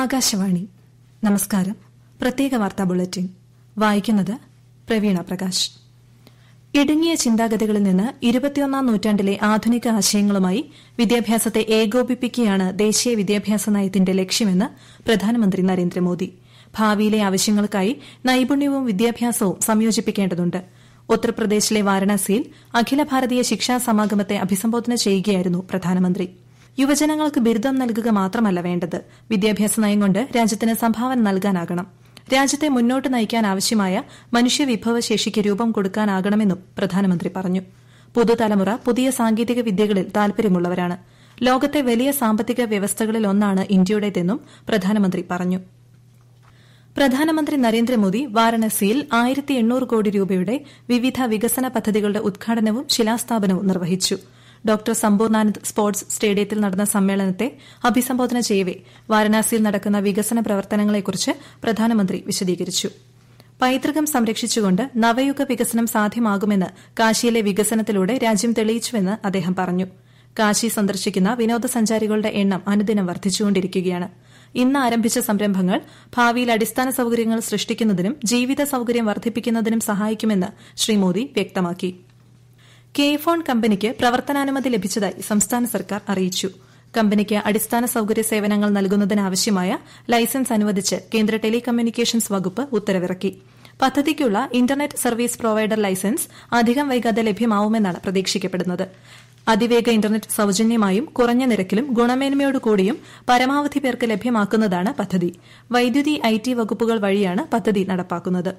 ആകാശവാണി നമസ്കാരം പ്രത്യേക വാർത്താ ബുള്ളറ്റിൻ വായിക്കുന്നത് പ്രവീണ പ്രകാശ് ഇടുങ്ങിയ ചിന്താഗതികളിൽ നിന്ന് ഇരുപത്തിയൊന്നാം നൂറ്റാണ്ടിലെ ആധുനിക ആശയങ്ങളുമായി വിദ്യാഭ്യാസത്തെ ഏകോപിപ്പിക്കുകയാണ് ദേശീയ വിദ്യാഭ്യാസ നയത്തിന്റെ ലക്ഷ്യമെന്ന് പ്രധാനമന്ത്രി നരേന്ദ്രമോദി ഭാവിയിലെ ആവശ്യങ്ങൾക്കായി നൈപുണ്യവും വിദ്യാഭ്യാസവും സംയോജിപ്പിക്കേണ്ടതുണ്ട് ഉത്തർപ്രദേശിലെ വാരണാസിയിൽ അഖില ഭാരതീയ ശിക്ഷാ സമാഗമത്തെ അഭിസംബോധന ചെയ്യുകയായിരുന്നു പ്രധാനമന്ത്രി യുവജനങ്ങൾക്ക് ബിരുദം നൽകുക മാത്രമല്ല വേണ്ടത് വിദ്യാഭ്യാസ നയം കൊണ്ട് രാജ്യത്തിന് സംഭാവന നൽകാനാകണം രാജ്യത്തെ മുന്നോട്ട് നയിക്കാൻ നയിക്കാനാവശ്യമായ മനുഷ്യവിഭവശേഷിക്ക് രൂപം കൊടുക്കാനാകണമെന്നും പ്രധാനമന്ത്രി പറഞ്ഞു പുതുതലമുറ പുതിയ സാങ്കേതിക വിദ്യകളിൽ താൽപര്യമുള്ളവരാണ് ലോകത്തെ വലിയ സാമ്പത്തിക വ്യവസ്ഥകളിൽ ഒന്നാണ് ഇന്ത്യയുടേതെന്നും പ്രധാനമന്ത്രി പറഞ്ഞു പ്രധാനമന്ത്രി നരേന്ദ്രമോദി വാരാണസിയിൽ ആയിരത്തി എണ്ണൂറ് കോടി രൂപയുടെ വിവിധ വികസന പദ്ധതികളുടെ ഉദ്ഘാടനവും ശിലാസ്ഥാപനവും നിർവഹിച്ചു ഡോക്ടർ സമ്പൂർണാനന്ദ് സ്പോർട്സ് സ്റ്റേഡിയത്തിൽ നടന്ന സമ്മേളനത്തെ അഭിസംബോധന ചെയ്യവേ വാരണാസിയിൽ നടക്കുന്ന വികസന പ്രവർത്തനങ്ങളെക്കുറിച്ച് പ്രധാനമന്ത്രി വിശദീകരിച്ചു പൈതൃകം സംരക്ഷിച്ചുകൊണ്ട് നവയുഗ വികസനം സാധ്യമാകുമെന്ന് കാശിയിലെ വികസനത്തിലൂടെ രാജ്യം തെളിയിച്ചുവെന്ന് അദ്ദേഹം പറഞ്ഞു കാശി സന്ദർശിക്കുന്ന വിനോദസഞ്ചാരികളുടെ എണ്ണം അനുദിനം വർദ്ധിച്ചുകൊണ്ടിരിക്കുകയാണ് ഇന്ന് ആരംഭിച്ച സംരംഭങ്ങൾ ഭാവിയിൽ അടിസ്ഥാന സൌകര്യങ്ങൾ സൃഷ്ടിക്കുന്നതിനും ജീവിത സൌകര്യം വർദ്ധിപ്പിക്കുന്നതിനും സഹായിക്കുമെന്ന് ശ്രീ മോദി വ്യക്തമാക്കി കെ ഫോൺ കമ്പനിക്ക് പ്രവർത്തനാനുമതി ലഭിച്ചതായി സംസ്ഥാന സർക്കാർ അറിയിച്ചു കമ്പനിക്ക് അടിസ്ഥാന സൌകര്യ സേവനങ്ങൾ നൽകുന്നതിനാവശ്യമായ ലൈസൻസ് അനുവദിച്ച് കേന്ദ്ര ടെലികമ്മ്യൂണിക്കേഷൻസ് വകുപ്പ് ഉത്തരവിറക്കി പദ്ധതിക്കുള്ള ഇന്റർനെറ്റ് സർവീസ് പ്രൊവൈഡർ ലൈസൻസ് അധികം വൈകാതെ ലഭ്യമാവുമെന്നാണ് പ്രതീക്ഷിക്കപ്പെടുന്നത് അതിവേഗ ഇന്റർനെറ്റ് സൌജന്യമായും കുറഞ്ഞ നിരക്കിലും ഗുണമേന്മയോടുകൂടിയും പരമാവധി പേർക്ക് ലഭ്യമാക്കുന്നതാണ് പദ്ധതി വൈദ്യുതി ഐ വകുപ്പുകൾ വഴിയാണ് പദ്ധതി നടപ്പാക്കുന്നത്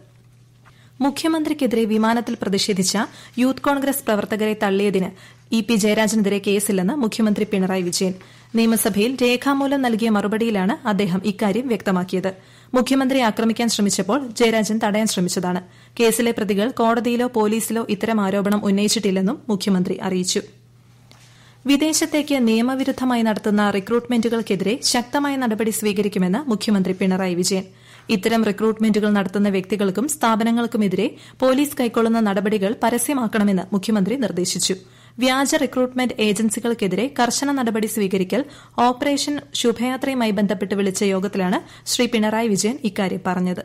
മുഖ്യമന്ത്രിക്കെതിരെ വിമാനത്തിൽ പ്രതിഷേധിച്ച യൂത്ത് കോൺഗ്രസ് പ്രവർത്തകരെ തള്ളിയതിന് ഇ പി ജയരാജനെതിരെ കേസില്ലെന്ന് മുഖ്യമന്ത്രി പിണറായി വിജയൻ നിയമസഭയിൽ രേഖാമൂലം നൽകിയ മറുപടിയിലാണ് അദ്ദേഹം ഇക്കാര്യം വ്യക്തമാക്കിയത് മുഖ്യമന്ത്രിയെ ആക്രമിക്കാൻ ശ്രമിച്ചപ്പോൾ ജയരാജൻ തടയാൻ ശ്രമിച്ചതാണ് കേസിലെ പ്രതികൾ കോടതിയിലോ പോലീസിലോ ഇത്തരം ആരോപണം ഉന്നയിച്ചിട്ടില്ലെന്നും മുഖ്യമന്ത്രി അറിയിച്ചു വിദേശത്തേക്ക് നിയമവിരുദ്ധമായി നടത്തുന്ന റിക്രൂട്ട്മെന്റുകൾക്കെതിരെ ശക്തമായ നടപടി സ്വീകരിക്കുമെന്ന് മുഖ്യമന്ത്രി പിണറായി വിജയൻ ഇത്തരം റിക്രൂട്ട്മെന്റുകൾ നടത്തുന്ന വ്യക്തികൾക്കും സ്ഥാപനങ്ങൾക്കുമെതിരെ പോലീസ് കൈക്കൊള്ളുന്ന നടപടികൾ പരസ്യമാക്കണമെന്ന് മുഖ്യമന്ത്രി നിർദ്ദേശിച്ചു വ്യാജ റിക്രൂട്ട്മെന്റ് ഏജൻസികൾക്കെതിരെ കർശന നടപടി സ്വീകരിക്കൽ ഓപ്പറേഷൻ ശുഭയാത്രയുമായി ബന്ധപ്പെട്ട് വിളിച്ച യോഗത്തിലാണ് ശ്രീ പിണറായി വിജയൻ ഇക്കാര്യം പറഞ്ഞത്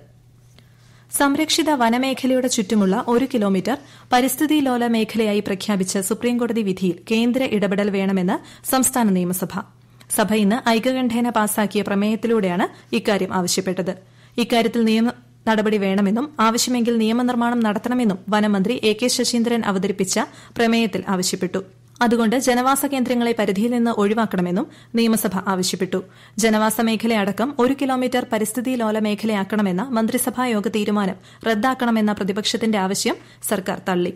സംരക്ഷിത വനമേഖലയുടെ ചുറ്റുമുള്ള ഒരു കിലോമീറ്റർ പരിസ്ഥിതി ലോല മേഖലയായി പ്രഖ്യാപിച്ച സുപ്രീംകോടതി വിധിയിൽ കേന്ദ്ര ഇടപെടൽ വേണമെന്ന് സംസ്ഥാന നിയമസഭ സഭ ഇന്ന് ഐക്യകണ്ഠേന പാസാക്കിയ പ്രമേയത്തിലൂടെയാണ് ഇക്കാര്യം ആവശ്യപ്പെട്ടത് ഇക്കാര്യത്തിൽ നിയമ നടപടി വേണമെന്നും ആവശ്യമെങ്കിൽ നിയമനിർമ്മാണം നടത്തണമെന്നും വനമന്ത്രി എ കെ ശശീന്ദ്രൻ അവതരിപ്പിച്ച പ്രമേയത്തിൽ ആവശ്യപ്പെട്ടു അതുകൊണ്ട് ജനവാസ കേന്ദ്രങ്ങളെ പരിധിയിൽ നിന്ന് ഒഴിവാക്കണമെന്നും നിയമസഭ ആവശ്യപ്പെട്ടു ജനവാസ മേഖലയടക്കം ഒരു കിലോമീറ്റർ പരിസ്ഥിതി ലോല മേഖലയാക്കണമെന്ന മന്ത്രിസഭായോഗ തീരുമാനം റദ്ദാക്കണമെന്ന പ്രതിപക്ഷത്തിന്റെ ആവശ്യം സർക്കാർ തള്ളി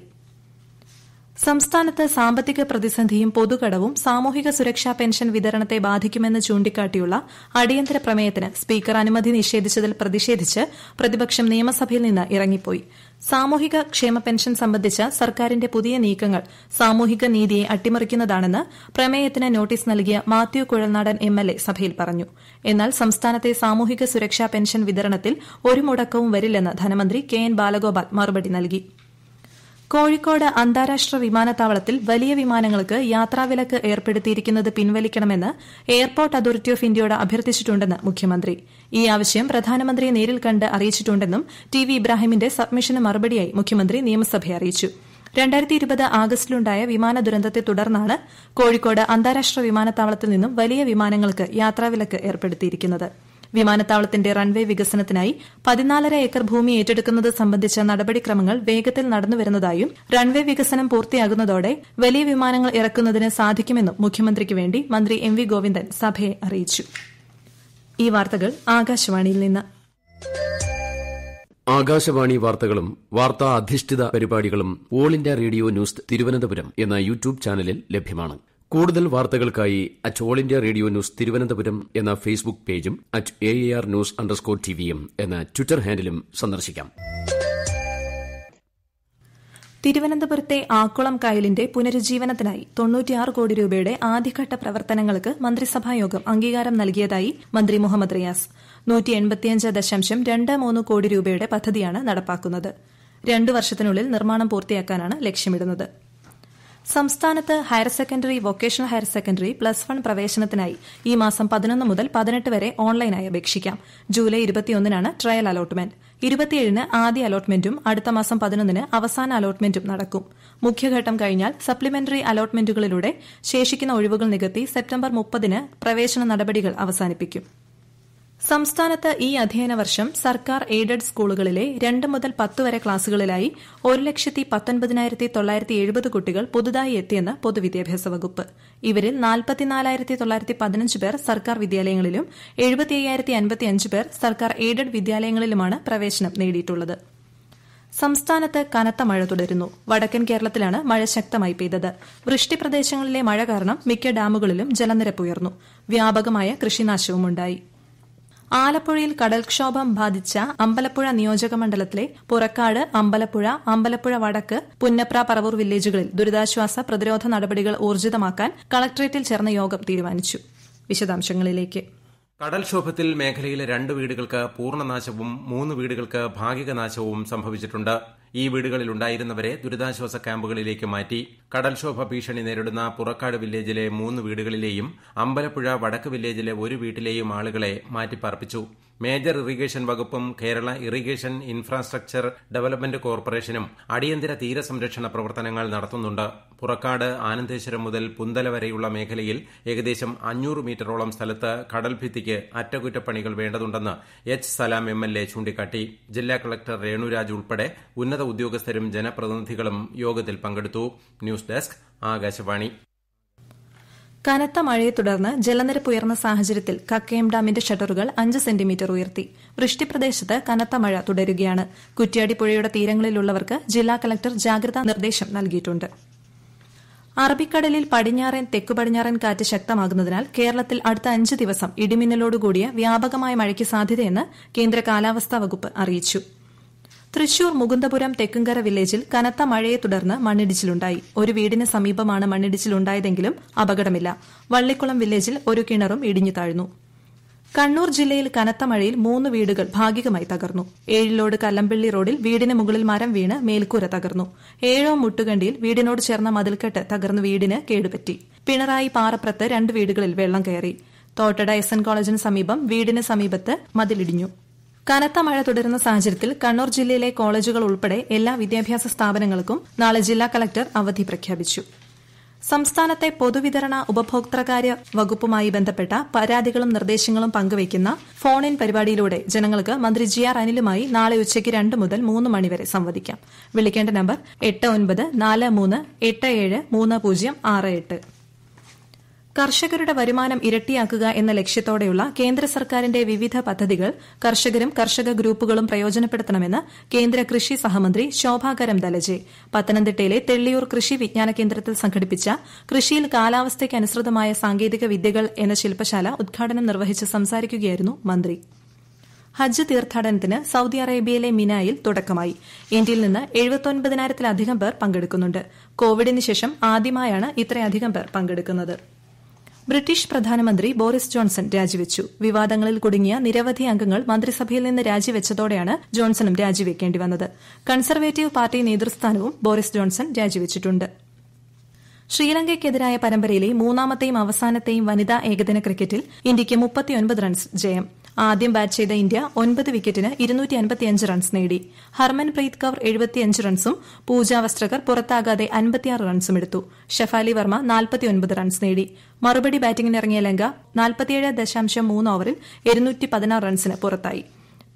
സംസ്ഥാനത്ത് സാമ്പത്തിക പ്രതിസന്ധിയും പൊതുകടവും സാമൂഹിക സുരക്ഷാ പെൻഷൻ വിതരണത്തെ ബാധിക്കുമെന്ന് ചൂണ്ടിക്കാട്ടിയുള്ള അടിയന്തര പ്രമേയത്തിന് സ്പീക്കർ അനുമതി നിഷേധിച്ചതിൽ പ്രതിഷേധിച്ച് പ്രതിപക്ഷം നിയമസഭയിൽ നിന്ന് ഇറങ്ങിപ്പോയി സാമൂഹിക ക്ഷേമ പെൻഷൻ സംബന്ധിച്ച സർക്കാരിന്റെ പുതിയ നീക്കങ്ങൾ സാമൂഹിക നീതിയെ അട്ടിമറിക്കുന്നതാണെന്ന് പ്രമേയത്തിന് നോട്ടീസ് നൽകിയ മാത്യു കുഴൽനാടൻ എംഎൽഎ സഭയിൽ പറഞ്ഞു എന്നാൽ സംസ്ഥാനത്തെ സാമൂഹിക സുരക്ഷാ പെൻഷൻ വിതരണത്തിൽ ഒരു മുടക്കവും വരില്ലെന്ന് ധനമന്ത്രി കെ എൻ ബാലഗോപാൽ മറുപടി നൽകി കോഴിക്കോട് അന്താരാഷ്ട്ര വിമാനത്താവളത്തിൽ വലിയ വിമാനങ്ങൾക്ക് യാത്രാവിലക്ക് ഏർപ്പെടുത്തിയിരിക്കുന്നത് പിൻവലിക്കണമെന്ന് എയർപോർട്ട് അതോറിറ്റി ഓഫ് ഇന്ത്യയോട് അഭ്യർത്ഥിച്ചിട്ടുണ്ടെന്ന് മുഖ്യമന്ത്രി ഈ ആവശ്യം പ്രധാനമന്ത്രിയെ നേരിൽ കണ്ട് അറിയിച്ചിട്ടുണ്ടെന്നും ടി വി ഇബ്രാഹിമിന്റെ സബ്മിഷന് മറുപടിയായി മുഖ്യമന്ത്രി നിയമസഭയെ അറിയിച്ചു ആഗസ്റ്റിലുണ്ടായ വിമാന ദുരന്തത്തെ തുടർന്നാണ് കോഴിക്കോട് അന്താരാഷ്ട്ര വിമാനത്താവളത്തിൽ നിന്നും വലിയ വിമാനങ്ങൾക്ക് യാത്രാവിലക്ക് ഏർപ്പെടുത്തിയിരിക്കുന്നത് വിമാനത്താവളത്തിന്റെ റൺവേ വികസനത്തിനായി പതിനാലര ഏക്കർ ഭൂമി ഏറ്റെടുക്കുന്നത് സംബന്ധിച്ച നടപടിക്രമങ്ങൾ വേഗത്തിൽ നടന്നുവരുന്നതായും റൺവേ വികസനം പൂർത്തിയാകുന്നതോടെ വലിയ വിമാനങ്ങൾ ഇറക്കുന്നതിന് സാധിക്കുമെന്നും മുഖ്യമന്ത്രിക്ക് വേണ്ടി മന്ത്രി എം വി ഗോവിന്ദൻ സഭയെ അറിയിച്ചു ഈ വാർത്തകൾ ആകാശവാണിയിൽ നിന്ന് ആകാശവാണി വാർത്തകളും വാർത്താ അധിഷ്ഠിത പരിപാടികളും All India Radio News Thiruvananthapuram എന്ന യൂട്യൂബ് ചാനലിൽ ലഭ്യമാണ് കൂടുതൽ വാർത്തകൾക്കായി at All India Radio News Thiruvananthapuram എന്ന ഫേസ്ബുക്ക് പേജും at A R news underscore ടിവിയും എന്ന ട്വിറ്റർ ഹാൻഡിലും സന്ദർശിക്കാം തിരുവനന്തപുരത്തെ ആക്കുളം കായലിന്റെ പുനരുജ്ജീവനത്തിനായി തൊണ്ണൂറ്റിയാറ് കോടി രൂപയുടെ ആദ്യഘട്ട പ്രവർത്തനങ്ങൾക്ക് മന്ത്രിസഭായോഗം അംഗീകാരം നൽകിയതായി മന്ത്രി മുഹമ്മദ് റിയാസ് ദശാംശം രണ്ട് മൂന്ന് കോടി രൂപയുടെ പദ്ധതിയാണ് നടപ്പാക്കുന്നത് രണ്ടു വർഷത്തിനുള്ളിൽ നിർമ്മാണം പൂർത്തിയാക്കാനാണ് ലക്ഷ്യമിടുന്നത് സംസ്ഥാനത്ത് higher secondary vocational higher secondary plus one പ്രവേശനത്തിനായി ഈ മാസം പതിനൊന്ന് മുതൽ പതിനെട്ട് വരെ ഓൺലൈനായി അപേക്ഷിക്കാം ജൂലൈ ഇരുപത്തിയൊന്നിനാണ് ട്രയൽ അലോട്ട്മെന്റ് ഇരുപത്തിയേഴിന് ആദ്യ അലോട്ട്മെന്റും അടുത്ത മാസം പതിനൊന്നിന് അവസാന അലോട്ട്മെന്റും നടക്കും മുഖ്യഘട്ടം കഴിഞ്ഞാൽ സപ്ലിമെന്ററി അലോട്ട്മെന്റുകളിലൂടെ ശേഷിക്കുന്ന ഒഴിവുകൾ നികത്തി സെപ്റ്റംബർ മുപ്പതിന് പ്രവേശന നടപടികൾ അവസാനിപ്പിക്കും സംസ്ഥാനത്ത് ഈ അധ്യയന വർഷം സർക്കാർ എയ്ഡഡ് സ്കൂളുകളിലെ രണ്ട് മുതൽ പത്ത് വരെ ക്ലാസുകളിലായി ഒരു ലക്ഷത്തി പത്തൊൻപതിനായിരത്തി തൊള്ളായിരത്തി എഴുപത് കുട്ടികൾ പുതുതായി എത്തിയെന്ന് പൊതുവിദ്യാഭ്യാസ വകുപ്പ് ഇവരിൽ നാൽപ്പത്തിനാലായിരത്തി തൊള്ളായിരത്തി പതിനഞ്ച് പേർ സർക്കാർ വിദ്യാലയങ്ങളിലും എഴുപത്തിയ്യായിരത്തി അൻപത്തിയഞ്ച് പേർ സർക്കാർ എയ്ഡഡ് വിദ്യാലയങ്ങളിലുമാണ് പ്രവേശനം നേടിയിട്ടുള്ളത് സംസ്ഥാനത്ത് കനത്ത മഴ തുടരുന്നു വടക്കൻ കേരളത്തിലാണ് മഴ ശക്തമായി പെയ്തത് വൃഷ്ടിപ്രദേശങ്ങളിലെ മഴ കാരണം മിക്ക ഡാമുകളിലും ജലനിരപ്പ് ഉയർന്നു വ്യാപകമായ കൃഷിനാശവുമുണ്ടായി ആലപ്പുഴയിൽ കടൽക്ഷോഭം ബാധിച്ച അമ്പലപ്പുഴ നിയോജക മണ്ഡലത്തിലെ പുറക്കാട് അമ്പലപ്പുഴ അമ്പലപ്പുഴ വടക്ക് പുന്നപ്ര പറവൂർ വില്ലേജുകളിൽ ദുരിതാശ്വാസ പ്രതിരോധ നടപടികൾ ഊർജിതമാക്കാൻ കളക്ടറേറ്റിൽ ചേർന്ന യോഗം തീരുമാനിച്ചു വിശദാംശങ്ങളിലേക്ക് കടൽക്ഷോഭത്തിൽ മേഖലയിലെ രണ്ട് വീടുകൾക്ക് പൂർണ്ണനാശവും മൂന്ന് വീടുകൾക്ക് ഭാഗികനാശവും സംഭവിച്ചിട്ടു ഈ വീടുകളിൽ ഉണ്ടായിരുന്നവരെ ദുരിതാശ്വാസ ക്യാമ്പുകളിലേക്ക് മാറ്റി കടൽക്ഷോഭ ഭീഷണി നേരിടുന്ന പുറക്കാട് വില്ലേജിലെ മൂന്ന് വീടുകളിലെയും അമ്പലപ്പുഴ വടക്ക് വില്ലേജിലെ ഒരു വീട്ടിലെയും ആളുകളെ മാറ്റിപ്പാർപ്പിച്ചു മേജർ ഇറിഗേഷൻ വകുപ്പും കേരള ഇറിഗേഷൻ ഇൻഫ്രാസ്ട്രക്ചർ ഡെവലപ്മെന്റ് കോർപ്പറേഷനും അടിയന്തര തീരസംരക്ഷണ പ്രവർത്തനങ്ങൾ നടത്തുന്നുണ്ട് പുറക്കാട് ആനന്ദേശ്വരം മുതൽ പുന്തല വരെയുള്ള മേഖലയിൽ ഏകദേശം അഞ്ഞൂറ് മീറ്ററോളം സ്ഥലത്ത് കടൽഭിത്തിക്ക് അറ്റകുറ്റപ്പണികൾ വേണ്ടതുണ്ടെന്ന് H Salam M L A ചൂണ്ടിക്കാട്ടി ജില്ലാ കളക്ടർ രേണുരാജ് ഉൾപ്പെടെ ഉന്നത ഉന്നത ഉദ്യോഗസ്ഥരും ജനപ്രതിനിധികളും യോഗത്തിൽ പങ്കെടുത്തു ന്യൂസ് ഡെസ്ക് ആകാശവാണി കനത്ത മഴയെ തുടർന്ന് ജലനിരപ്പ് ഉയർന്ന സാഹചര്യത്തിൽ കക്കയം ഡാമിന്റെ ഷട്ടറുകൾ അഞ്ച് സെന്റിമീറ്റർ ഉയർത്തി വൃഷ്ടിപ്രദേശത്ത് കനത്ത മഴ തുടരുകയാണ് കുറ്റ്യാടി പുഴയുടെ തീരങ്ങളിലുള്ളവർക്ക് ജില്ലാ കളക്ടർ ജാഗ്രതാ നിർദ്ദേശം നൽകിയിട്ടുണ്ട് അറബിക്കടലിൽ പടിഞ്ഞാറൻ തെക്കു പടിഞ്ഞാറൻ കാറ്റ് ശക്തമാകുന്നതിനാൽ കേരളത്തിൽ അടുത്ത അഞ്ച് ദിവസം ഇടിമിന്നലോടുകൂടിയ വ്യാപകമായ മഴയ്ക്ക് സാധ്യതയെന്ന് കേന്ദ്ര കാലാവസ്ഥാ വകുപ്പ് അറിയിച്ചു തൃശൂർ മുകുന്ദപുരം തെക്കുംകര വില്ലേജിൽ കനത്ത മഴയെ തുടർന്ന് മണ്ണിടിച്ചിലുണ്ടായി ഒരു വീടിന് സമീപമാണ് മണ്ണിടിച്ചിലുണ്ടായതെങ്കിലും അപകടമില്ല വള്ളിക്കുളം വില്ലേജിൽ ഒരു കിണറും ഇടിഞ്ഞു താഴ്ന്നു കണ്ണൂർ ജില്ലയിൽ കനത്ത മഴയിൽ മൂന്ന് വീടുകൾ ഭാഗികമായി തകർന്നു ഏഴിലോട് കല്ലമ്പള്ളി റോഡിൽ വീടിന് മുകളിൽ മരം വീണ് മേൽക്കൂര തകർന്നു ഏഴോ മുട്ടുകണ്ടിയിൽ വീടിനോട് ചേർന്ന മതിൽക്കെട്ട് തകർന്നു വീടിന് കേടുപറ്റി പിണറായി പാറപ്രത്ത് രണ്ട് വീടുകളിൽ വെള്ളം കയറി തോട്ടട എസ് എൻ കോളേജിന് സമീപം വീടിന് സമീപത്ത് മതിലിടിഞ്ഞു കനത്ത മഴ തുടരുന്ന സാഹചര്യത്തിൽ കണ്ണൂർ ജില്ലയിലെ കോളേജുകൾ ഉൾപ്പെടെ എല്ലാ വിദ്യാഭ്യാസ സ്ഥാപനങ്ങൾക്കും നാളെ ജില്ലാ കളക്ടർ അവധി പ്രഖ്യാപിച്ചു സംസ്ഥാനത്തെ പൊതുവിതരണ ഉപഭോക്തൃകാര്യ വകുപ്പുമായി ബന്ധപ്പെട്ട പരാതികളും നിർദ്ദേശങ്ങളും പങ്കുവയ്ക്കുന്ന ഫോൺ ഇൻ പരിപാടിയിലൂടെ ജനങ്ങൾക്ക് മന്ത്രി ജി ആർ അനിലുമായി നാളെ ഉച്ചയ്ക്ക് രണ്ട് മുതൽ മൂന്ന് മണിവരെ സംവദിക്കാം വിളിക്കേണ്ട നമ്പർ എട്ട് ഒൻപത് നാല് മൂന്ന് എട്ട് ഏഴ് മൂന്ന് പൂജ്യം ആറ് എട്ട് കർഷകരുടെ വരുമാനം ഇരട്ടിയാക്കുക എന്ന ലക്ഷ്യത്തോടെയുള്ള കേന്ദ്ര സർക്കാരിന്റെ വിവിധ പദ്ധതികൾ കർഷകരും കർഷക ഗ്രൂപ്പുകളും പ്രയോജനപ്പെടുത്തണമെന്ന് കേന്ദ്ര കൃഷി സഹമന്ത്രി ശോഭാകരം ദലജെ പത്തനംതിട്ടയിലെ തെള്ളിയൂർ കൃഷി വിജ്ഞാന കേന്ദ്രത്തിൽ സംഘടിപ്പിച്ച കൃഷിയിൽ കാലാവസ്ഥയ്ക്ക് അനുസൃതമായ സാങ്കേതിക വിദ്യകൾ എന്ന ശില്പശാല ഉദ്ഘാടനം നിർവഹിച്ച് സംസാരിക്കുകയായിരുന്നു മന്ത്രി ഹജ്ജ് തീർത്ഥാടനത്തിന് സൌദി അറേബ്യയിലെ മിനായിൽ തുടക്കമായി ഇന്ത്യയിൽ നിന്ന് എഴുപത്തൊൻപതിനായിരത്തിലധികം പേർ പങ്കെടുക്കുന്നുണ്ട് കോവിഡിന് ശേഷം ആദ്യമായാണ് ഇത്രയധികം പേർ പങ്കെടുക്കുന്നത് ബ്രിട്ടീഷ് പ്രധാനമന്ത്രി ബോറിസ് ജോൺസൺ രാജിവച്ചു വിവാദങ്ങളിൽ കുടുങ്ങിയ നിരവധി അംഗങ്ങൾ മന്ത്രിസഭയിൽ നിന്ന് രാജിവച്ചതോടെയാണ് ജോൺസണും രാജിവെക്കേണ്ടി വന്നത് കൺസർവേറ്റീവ് പാർട്ടി നേതൃസ്ഥാനവും ബോറിസ് ജോൺസൺ രാജിവച്ചിട്ടുണ്ട് ശ്രീലങ്കയ്ക്കെതിരായ പരമ്പരയിലെ മൂന്നാമത്തെയും അവസാനത്തെയും വനിതാ ഏകദിന ക്രിക്കറ്റിൽ ഇന്ത്യയ്ക്ക് റൺസ് ജയം ആദ്യം ബാറ്റ് ചെയ്ത ഇന്ത്യ ഒൻപത് വിക്കറ്റിന് ഇരുന്നൂറ്റി അൻപത്തിയഞ്ച് റൺസ് നേടി ഹർമൻ പ്രീത് കൌർ എഴുപത്തിയഞ്ച് റൺസും പൂജ വസ്ത്രകർ പുറത്താകാതെ അൻപത്തിയാറ് റൺസും എടുത്തു ഷെഫാലി വർമ്മ നാൽപ്പത്തിയൊൻപത് റൺസ് നേടി മറുപടി ബാറ്റിംഗിനിറങ്ങിയ ലങ്ക നാൽപ്പത്തിയേഴ് ദശാംശം മൂന്ന് ഓവറിൽ ഇരുന്നൂറ്റി പതിനാറ് റൺസിന് പുറത്തായി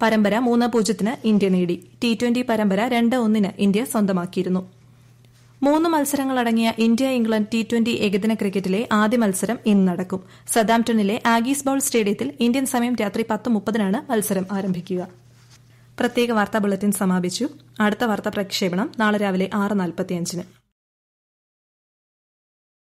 പരമ്പര മൂന്ന് പൂജ്യത്തിന് ഇന്ത്യ നേടി ടി ട്വന്റി പരമ്പര രണ്ട് ഒന്നിന് ഇന്ത്യ സ്വന്തമാക്കിയിരുന്നു മൂന്ന് മത്സരങ്ങളടങ്ങിയ ഇന്ത്യ ഇംഗ്ലണ്ട് ടി ട്വന്റി ഏകദിന ക്രിക്കറ്റിലെ ആദ്യ മത്സരം ഇന്ന് നടക്കും സദാംടണിലെ ആഗീസ് ബൌൾ സ്റ്റേഡിയത്തിൽ ഇന്ത്യൻ സമയം രാത്രി പത്ത് മുപ്പതിനാണ് മത്സരം ആരംഭിക്കുക പ്രത്യേക വാർത്താ ബുള്ളറ്റിൻ സമാപിച്ചു അടുത്ത വാർത്താ പ്രക്ഷേപണം നാളെ രാവിലെ ആറ് നാൽപ്പത്തിയഞ്ചിന്